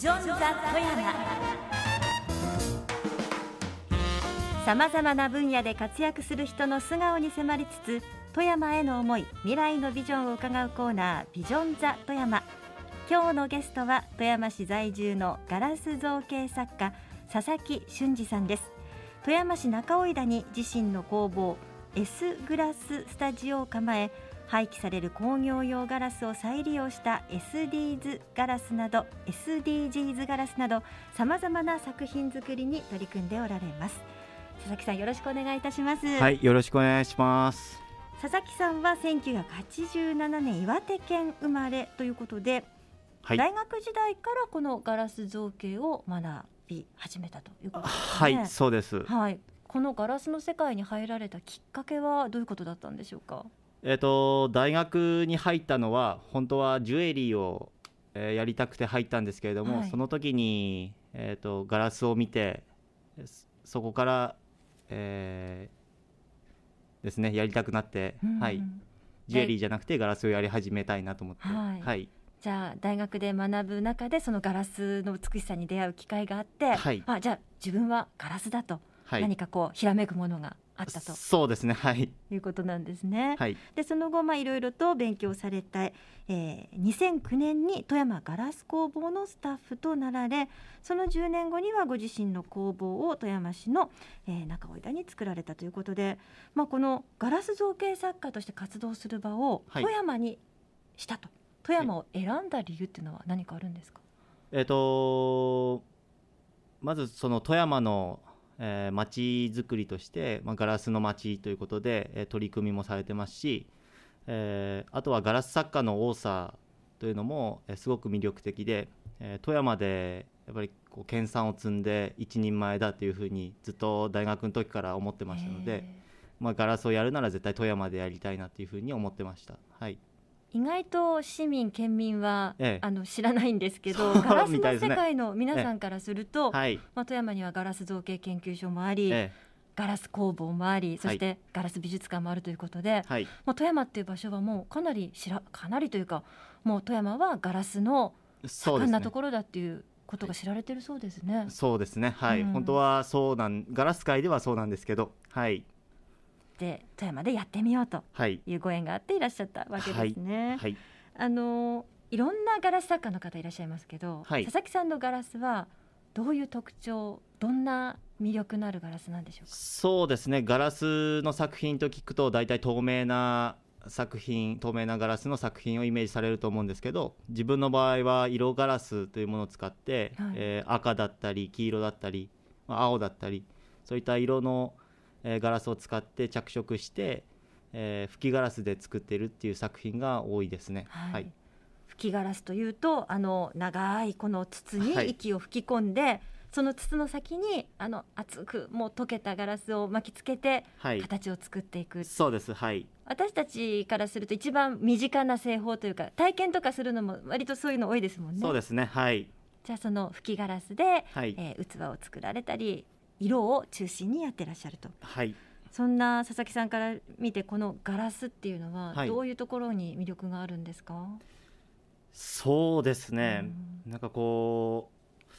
ジョン・ザ・富山さまざまな分野で活躍する人の素顔に迫りつつ富山への思い未来のビジョンを伺うコーナー「ビジョン・ザ・富山」今日のゲストは富山市在住のガラス造形作家佐々木俊二さんです富山市中尾井田に自身の工房 S グラススタジオを構え廃棄される工業用ガラスを再利用した SDGs ガラスなど SDGs ガラスなどさまざまな作品作りに取り組んでおられます佐々木さんよろしくお願いいたしますはいよろしくお願いします佐々木さんは1987年岩手県生まれということで、はい、大学時代からこのガラス造形を学び始めたということですねはいそうですはいこのガラスの世界に入られたきっかけはどういうことだったんでしょうかえっ、ー、と、大学に入ったのは、本当はジュエリーを、えー、やりたくて入ったんですけれども、はい、その時に、えっ、ー、と、ガラスを見て、そこから、えー、ですね、やりたくなって、うんはい。ジュエリーじゃなくてガラスをやり始めたいなと思って。はい、はいじゃあ大学で学ぶ中でそのガラスの美しさに出会う機会があって、はい、あじゃあ自分はガラスだと、何かこうひらめくものがあったとそうですね、はい、いうことなんですね。はい、でその後、まあ、いろいろと勉強された、えー、2009年に富山ガラス工房のスタッフとなられその10年後にはご自身の工房を富山市の、えー、中尾井に作られたということで、まあ、このガラス造形作家として活動する場を富山にしたと、はい、富山を選んだ理由っていうのは何かあるんですか、えーと、とまずその富山のえー、街づくりとして、まあ、ガラスの街ということで、えー、取り組みもされてますし、えー、あとはガラス作家の多さというのも、えー、すごく魅力的で、えー、富山でやっぱりこう研鑽を積んで一人前だというふうにずっと大学の時から思ってましたので、まあ、ガラスをやるなら絶対富山でやりたいなというふうに思ってました。はい意外と市民県民は、ええ、あの知らないんですけど、ね、ガラスの世界の皆さんからすると、えはい、まあ、富山にはガラス造形研究所もあり、ガラス工房もありそしてガラス美術館もあるということで、はい、もう富山っていう場所はもうかなりしらかなりというかもう富山はガラスの盛んなところだっていうことが知られてるそうですね。そうですね、はい、うん、本当はそうなんガラス界ではそうなんですけど、はい、して富山でやってみようというご縁があっていらっしゃったわけですね。はい、はい、あのいろんなガラス作家の方いらっしゃいますけど、はい、佐々木さんのガラスはどういう特徴どんな魅力のあるガラスなんでしょうかそうですねガラスの作品と聞くと大体透明な作品透明なガラスの作品をイメージされると思うんですけど自分の場合は色ガラスというものを使って、はい、えー、赤だったり黄色だったり青だったりそういった色のえー、ガラスを使って着色して、えー、吹きガラスで作ってるっていう作品が多いですね。はい、はい、吹きガラスというとあの長いこの筒に息を吹き込んで、はい、その筒の先にあの熱くもう溶けたガラスを巻きつけて、はい、形を作っていくそうですはい私たちからすると一番身近な製法というか体験とかするのも割とそういうの多いですもんねそうですねはいじゃあその吹きガラスで、はいえー、器を作られたり色を中心にやってらっしゃると。はいそんな佐々木さんから見てこのガラスっていうのはどういうところに魅力があるんですか、はい、そうですね、うん、なんかこう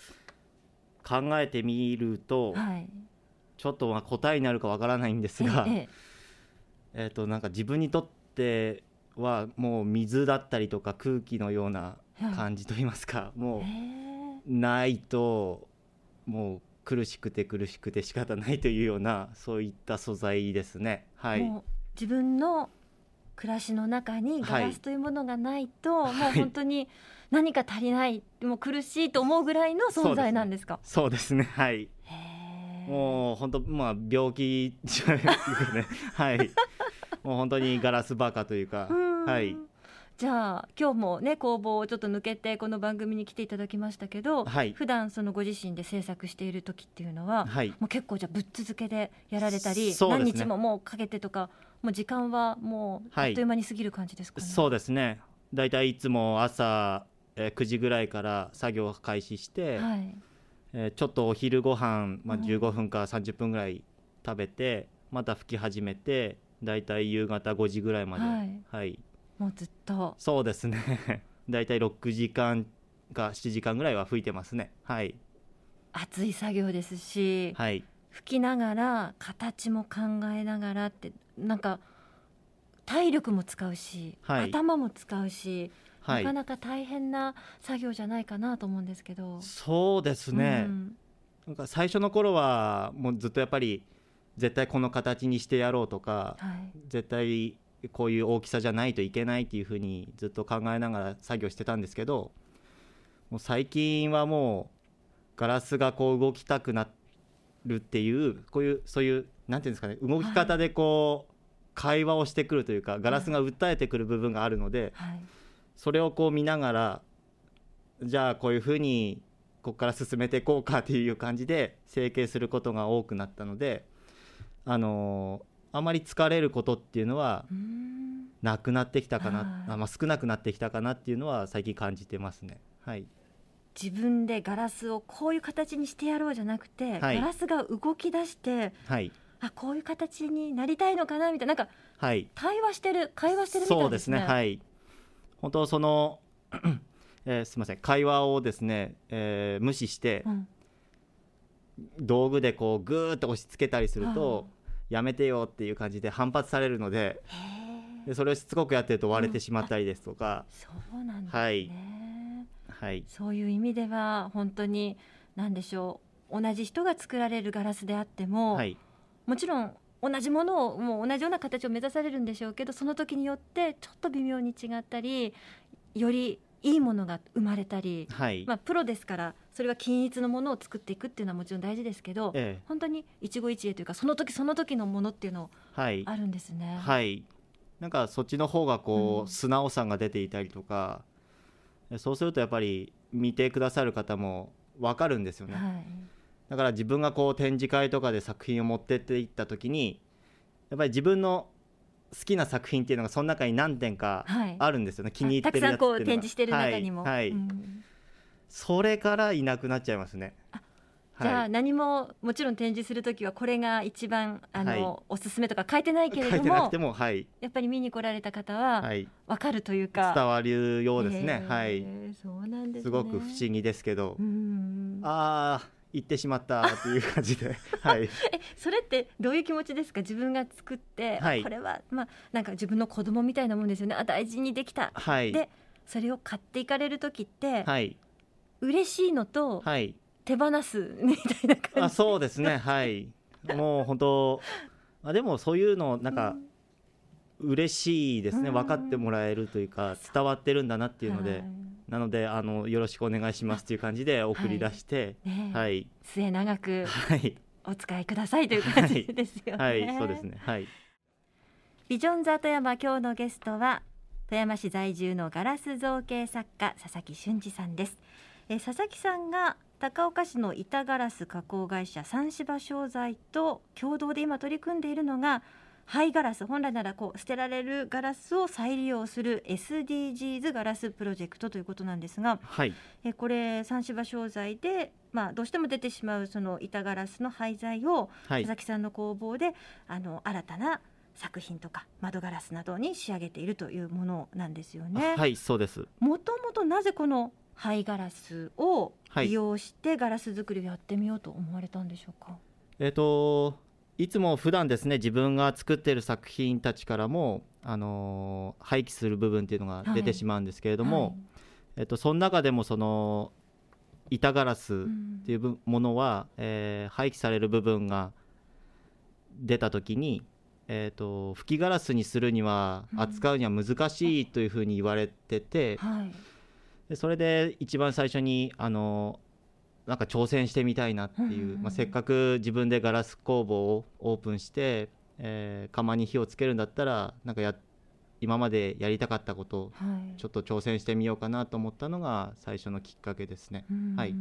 考えてみると、はい、ちょっとまあ答えになるかわからないんですが、えええー、となんか自分にとってはもう水だったりとか空気のような感じといいますか、はい、もうないともう苦しくて苦しくて仕方ないというようなそういった素材ですね。はい、自分の暮らしの中にガラスというものがないと、はい、もう本当に何か足りない、はい、もう苦しいと思うぐらいの存在なんですか。そうですね、ね、はい。もう本当まあ病気じゃないですかね。はい。もう本当にガラスバカというか、はい。じゃあ今日もね工房をちょっと抜けてこの番組に来ていただきましたけど、はい、普段そのご自身で制作している時っていうのは、はい、もう結構じゃあぶっ続けでやられたり、ね、何日ももうかけてとかもう時間はもうあっという間に過ぎる感じですかね。はい、そうですねだいたいいつも朝、えー、9時ぐらいから作業を開始して、はい、えー、ちょっとお昼ご飯まあ15分から30分ぐらい食べて、うん、また吹き始めてだいたい夕方5時ぐらいまで、はい、はいもうずっとそうですね 大体6時間か7時間ぐらいは吹いてますねはい熱い作業ですし、はい、吹きながら形も考えながらってなんか体力も使うし、はい、頭も使うし、はい、なかなか大変な作業じゃないかなと思うんですけどそうですね、うん、なんか最初の頃はもうずっとやっぱり絶対この形にしてやろうとか、はい、絶対こういう大きさじゃないといけないっていうふうにずっと考えながら作業してたんですけどもう最近はもうガラスがこう動きたくなるっていうこういうそういうなんていうんですかね動き方でこう、会話をしてくるというかガラスが訴えてくる部分があるので、それをこう見ながらじゃあこういうふうにここから進めていこうかっていう感じで整形することが多くなったのであのーあまり疲れることっていうのはなくなってきたかな、あまあ、少なくなってきたかなっていうのは最近感じてますね。はい、自分でガラスをこういう形にしてやろうじゃなくて、はい、ガラスが動き出して、はい、あこういう形になりたいのかなみたいななんか、はい、対話してる会話してるみたい、ね、そうですねはい本当その、えー、すみません会話をですね、えー、無視して、うん、道具でこうグーッと押し付けたりすると、うんやめてよっていう感じで反発されるのででそれをしつこくやってると割れてしまったりですとか、うん、そうなんですね、はいはい、そういう意味では本当に何でしょう同じ人が作られるガラスであっても、はい、もちろん同じものをもう同じような形を目指されるんでしょうけどその時によってちょっと微妙に違ったりよりいいものが生まれたり、はい、まあ、プロですからそれは均一のものを作っていくっていうのはもちろん大事ですけど、ええ、本当に一期一会というかその時その時のものっていうのはあるんですね。はい、はい、なんかそっちの方がこう、うん、素直さが出ていたりとかそうするとやっぱり見てくださる方も分かるんですよね。はい、だから自分がこう展示会とかで作品を持ってっていった時にやっぱり自分の好きな作品っていうのがその中に何点かあるんですよね、はい、気に入ってるやつっていうのがたくさんこう展示してる中にも、はい、はいうん、それからいなくなっちゃいますねじゃあ何ももちろん展示する時はこれが一番あの、はい、おすすめとか書いてないけれどもも、はい、やっぱり見に来られた方は分かるというか、伝わるようですね、はいそうなんです、ね、すごく不思議ですけどああ行ってしまったっていう感じで、はい、えそれってどういう気持ちですか自分が作って、はい、これはまあなんか自分の子供みたいなもんですよねあ大事にできた、はい、でそれを買っていかれる時って、はい、嬉しいのと、はい、手放すみたいな感じあそうですねはいもう本当 あでもそういうのなんか、嬉しいですね分かってもらえるというか伝わってるんだなっていうので。なのであのよろしくお願いしますという感じで送り出して、はい、ね、はい、末永くお使いくださいという感じですよね。はい、はい、そうですね。はい。ビジョンザ富山今日のゲストは富山市在住のガラス造形作家佐々木俊二さんです。え佐々木さんが高岡市の板ガラス加工会社三芝商材と共同で今取り組んでいるのが灰ガラス本来ならこう捨てられるガラスを再利用する SDGs ガラスプロジェクトということなんですが、はい、えこれ三芝商材で、まあ、どうしても出てしまうその板ガラスの廃材を、はい、佐々木さんの工房であの新たな作品とか窓ガラスなどに仕上げているというものなんですよね。はいそうですもともとなぜこの灰ガラスを利用してガラス作りをやってみようと思われたんでしょうか、はい、えっ、ー、といつも普段ですね自分が作っている作品たちからも、あのー、廃棄する部分っていうのが出てしまうんですけれども、はいはい、えっと、その中でもその板ガラスっていうものは、うん、えー、廃棄される部分が出た時に、えーと、吹きガラスにするには扱うには難しいというふうに言われてて、うんはい、それで一番最初にあのーなんか挑戦してみたいなっていう、まあ、せっかく自分でガラス工房をオープンして、えー、釜に火をつけるんだったらなんかや今までやりたかったこと、はい、ちょっと挑戦してみようかなと思ったのが最初のきっかけですね。はい、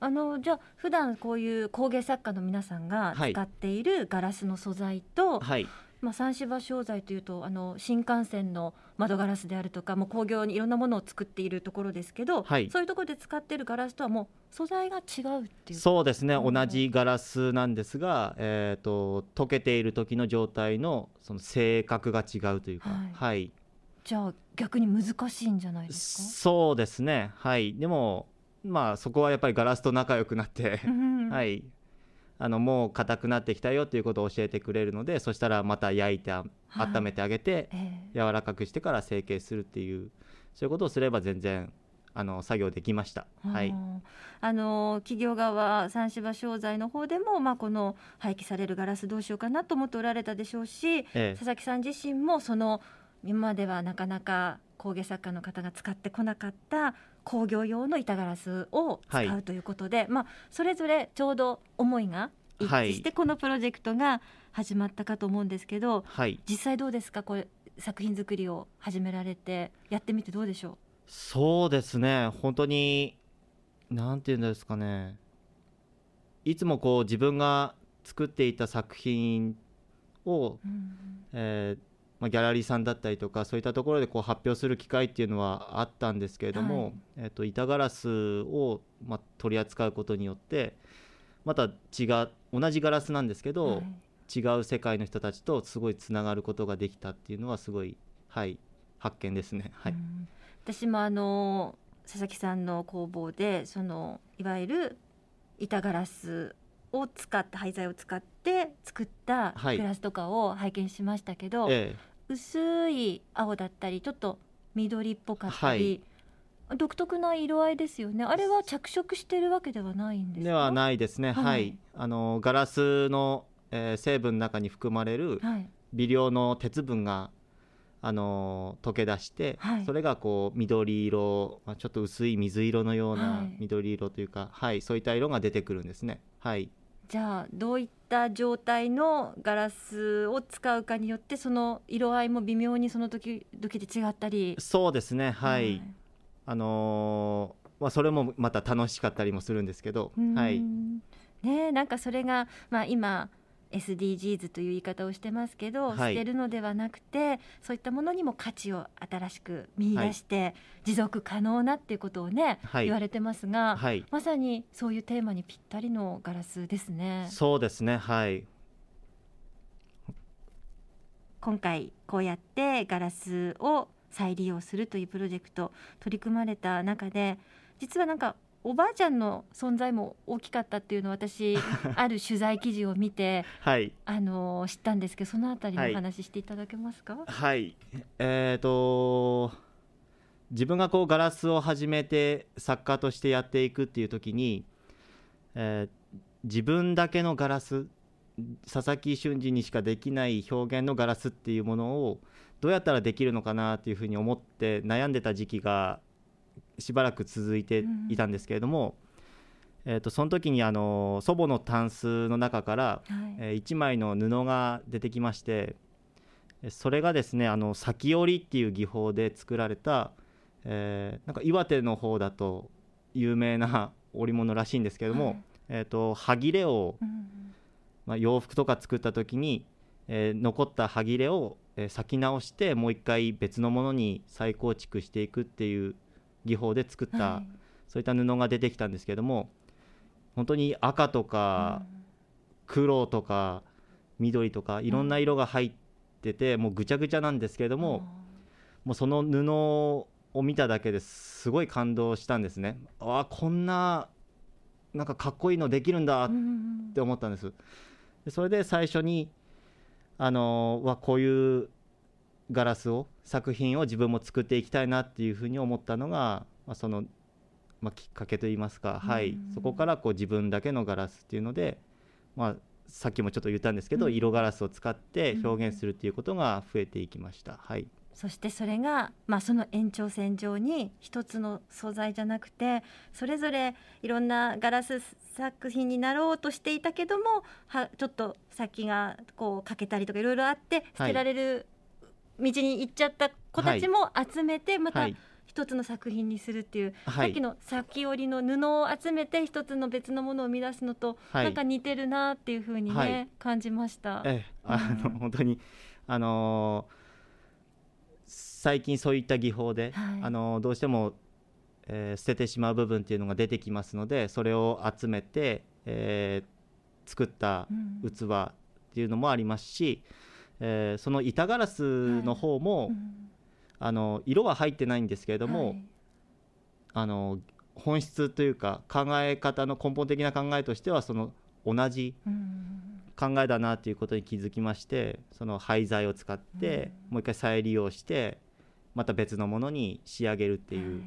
あのじゃあ普段こういう工芸作家の皆さんが使っているガラスの素材と、はい、まあ、三芝商材というとあの新幹線の窓ガラスであるとかもう工業にいろんなものを作っているところですけど、はい、そういうところで使っているガラスとはもう素材が違うっていうそうですね、同じガラスなんですが、えーと、溶けている時の状態のその性格が違うというか。はい、はいじゃあ逆に難しいんじゃないですかそうですねはいでもまあそこはやっぱりガラスと仲良くなって、はいあのもう硬くなってきたよっていうことを教えてくれるのでそしたらまた焼いて温めてあげて、はいえー、柔らかくしてから成形するっていうそういうことをすれば全然あの作業できました。はい。あの企業側三芝商材の方でもまあこの廃棄されるガラスどうしようかなと思っておられたでしょうし、え佐々木さん自身もその今まではなかなか工芸作家の方が使ってこなかった工業用の板ガラスを使うということで、はい、まあ、それぞれちょうど思いが一致してこのプロジェクトが始まったかと思うんですけど、はい、実際どうですかこれ作品作りを始められてやってみてどうでしょうそうですね本当になんて言うんですかねいつもこう自分が作っていた作品を、うん、えーまあ、ギャラリーさんだったりとかそういったところでこう発表する機会っていうのはあったんですけれども、はい、えー、と板ガラスをまあ取り扱うことによってまた違う同じガラスなんですけど、はい、違う世界の人たちとすごいつながることができたっていうのはすごい、はい、発見ですね。はい、私もあの佐々木さんの工房でそのいわゆる板ガラスを使った廃材を使って作ったグラスとかを拝見しましたけど、はい薄い青だったりちょっと緑っぽかったり、はい、独特な色合いですよねあれは着色してるわけではないんですではないですね、はい、はい、あのガラスの、えー、成分の中に含まれる微量の鉄分があの溶け出して、はい、それがこう緑色、ちょっと薄い水色のような緑色というか、はい、はい、そういった色が出てくるんですね。はいじゃあどういった状態のガラスを使うかによってその色合いも微妙にその時々で違ったりそうですねはい、あのー、まあ、それもまた楽しかったりもするんですけどはいねなんかそれが、まあ、今 SDGs という言い方をしてますけど、はい、捨てるのではなくてそういったものにも価値を新しく見出して、はい、持続可能なっていうことをね、はい、言われてますが、まさにそういうテーマにぴったりのガラスですね。そうですねはい今回こうやってガラスを再利用するというプロジェクト取り組まれた中で実はなんかおばあちゃんの存在も大きかったっていうのを私 ある取材記事を見て、はい、あの知ったんですけどそのあたりのお話していただけますか、はい、はい、えーと、と自分がこうガラスを始めて作家としてやっていくっていう時に、えー、自分だけのガラス佐々木俊二にしかできない表現のガラスっていうものをどうやったらできるのかなっていうふうに思って悩んでた時期がしばらく続いていたんですけれども、うん、えーと、その時にあの祖母のタンスの中から、はい、えー、1枚の布が出てきましてそれがですねあの先織りっていう技法で作られた、えー、なんか岩手の方だと有名な織物らしいんですけれども、はい、えーと、歯切れを、うん、まあ、洋服とか作った時に、えー、残った歯切れを、えき先直してもう一回別のものに再構築していくっていう技法で作った、はい、そういった布が出てきたんですけども本当に赤とか黒とか緑とかいろんな色が入ってて、もうぐちゃぐちゃなんですけども、もうその布を見ただけですごい感動したんですねああこんななんかかっこいいのできるんだって思ったんです。それで最初にあのはこういうガラスを作品を自分も作っていきたいなっていうふうに思ったのが、まあ、その、まあ、きっかけといいますか、はい、そこからこう自分だけのガラスっていうので、まあ、さっきもちょっと言ったんですけど、うん、色ガラスを使って表現するっていうことが増えていきました。はいそしてそれが、まあ、その延長線上に一つの素材じゃなくてそれぞれいろんなガラス作品になろうとしていたけどもはちょっと先がこう欠けたりとかいろいろあって捨てられる道に行っちゃった子たちも集めてまた、一つの作品にするっていう、はい、さっきの先織りの布を集めて一つの別のものを生み出すのと、なんか似てるなっていうふうにね、はい、感じました。ええ、あの、本当にあのー、最近そういった技法で、はい、あのどうしても、えー、捨ててしまう部分っていうのが出てきますのでそれを集めて、えー、作った器っていうのもありますし、うえー、その板ガラスの方も、はいうん、あの色は入ってないんですけれども、はい、あの本質というか考え方の根本的な考えとしてはその同じ考えだなということに気づきましてその廃材を使ってもう一回再利用してまた別のものに仕上げるっていう。はい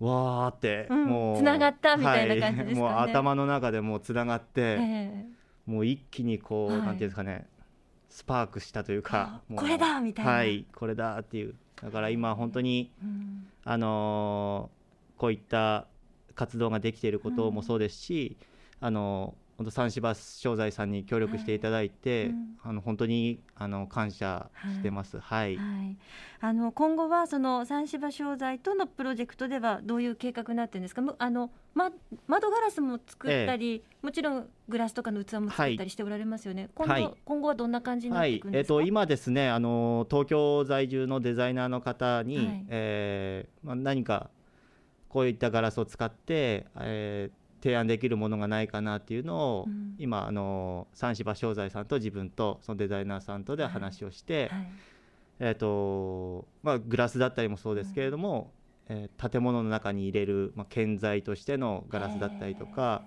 わーって、うん、もうつながったみたいな感じですかね、はい、もう頭の中でもうつながって、えー、もう一気にこう、はい、なんていうんですかねスパークしたというかこれだみたいなはいこれだっていうだから今本当に、うん、あのこういった活動ができていることもそうですし、あの本当三芝商材さんに協力していただいて、はいうん、あの本当にあの感謝してます。はい。はいはい、あの今後はその三芝商材とのプロジェクトではどういう計画になってるんですか。あのま窓ガラスも作ったり、ええ、もちろんグラスとかの器も作ったりしておられますよね。今後、今後はどんな感じになっていくんですか。えっ、ー、と今ですねあの東京在住のデザイナーの方に、はい、えー、まあ何かこういったガラスを使って。えー提案できるものがないかなっていうのを、うん、今あの三芝商材さんと自分とそのデザイナーさんとで話をして、はいはい、えーとまあ、グラスだったりもそうですけれども、うん、えー、建物の中に入れる、まあ、建材としてのガラスだったりとか、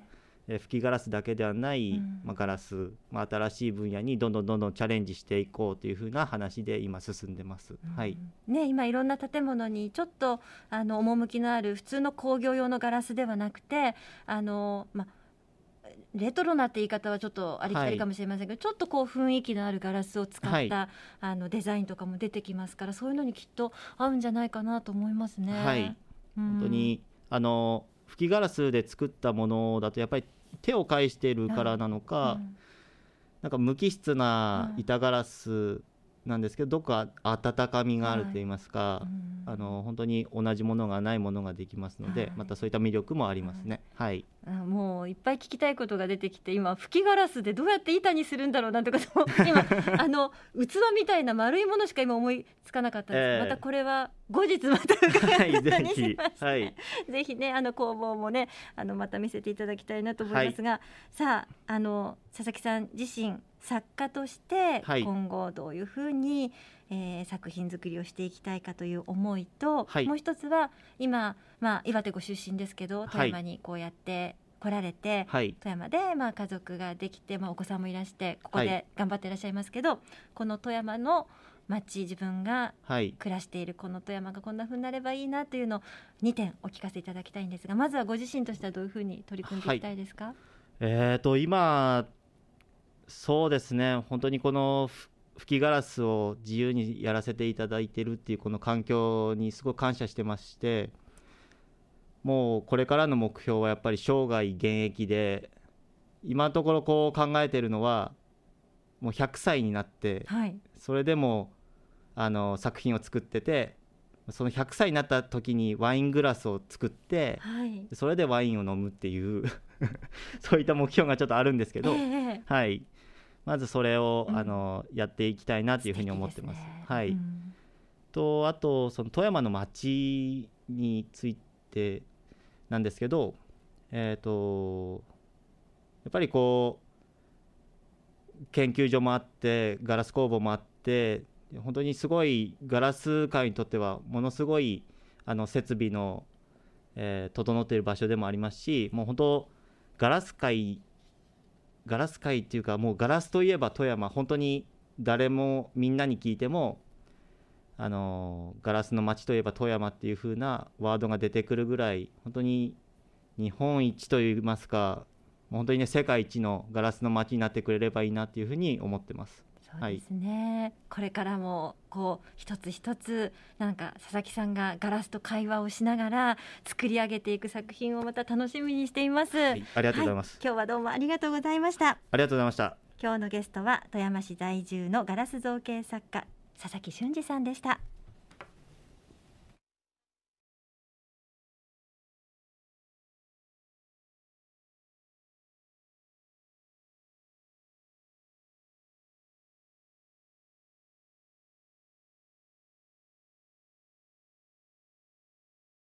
え吹きガラスだけではない、まガラス、まあ、新しい分野にどんどんどんどんチャレンジしていこうというふうな話で今進んでます、うん、はいね、今いろんな建物にちょっとあの趣のある普通の工業用のガラスではなくてあの、まレトロなって言い方はちょっとありきたりかもしれませんけど、はい、ちょっとこう雰囲気のあるガラスを使った、はい、あのデザインとかも出てきますからそういうのにきっと合うんじゃないかなと思いますね。はい、本当にあの吹きガラスで作ったものだとやっぱり手を介しているからなのか、なんか無機質な板ガラスなんですけどどこか温かみがあると言いますか、はい、あの本当に同じものがないものができますので、はい、またそういった魅力もありますね。はい、はい、もういっぱい聞きたいことが出てきて今吹きガラスでどうやって板にするんだろうなんてことも今あの器みたいな丸いものしか今思いつかなかったです、えー、またこれは後日また伺うことしまして、はい、ぜひねあの工房もねあのまた見せていただきたいなと思いますが、さああの佐々木さん自身作家として今後どういうふうに、はい、えー、作品作りをしていきたいかという思いと、はい、もう一つは今、まあ、岩手ご出身ですけど富山にこうやって来られて、はい、富山でまあ家族ができて、まあ、お子さんもいらしてここで頑張っていらっしゃいますけど、この富山の町自分が暮らしているこの富山がこんなふうになればいいなというのを2点お聞かせいただきたいんですがまずはご自身としてはどういうふうに取り組んでいきたいですか、えーと今そうですね、本当にこの吹きガラスを自由にやらせていただいてるっていうこの環境にすごい感謝してまして、もうこれからの目標はやっぱり生涯現役で、今のところこう考えてるのは、もう100歳になって、はい、それでもあの作品を作ってて、その100歳になった時にワイングラスを作って、はい、それでワインを飲むっていう そういった目標がちょっとあるんですけど、えー、はい、まずそれを、うん、あのやっていきたいなというふうに思ってます。すね、はい、うん、とあとその富山の町についてなんですけど、えーと、やっぱりこう研究所もあってガラス工房もあって本当にすごいガラス界にとってはものすごいあの設備の、えー、整っている場所でもありますしもう本当ガラス界ガラス界っていうかもうガラスといえば富山本当に誰もみんなに聞いてもあのガラスの街といえば富山っていう風なワードが出てくるぐらい本当に日本一といいますか本当にね世界一のガラスの街になってくれればいいなっていうふうに思ってます。そうですね、はい、これからもこう一つ一つなんか佐々木さんがガラスと会話をしながら作り上げていく作品をまた楽しみにしています、はい、ありがとうございます、はい、今日はどうもありがとうございましたありがとうございました今日のゲストは富山市在住のガラス造形作家佐々木俊二さんでした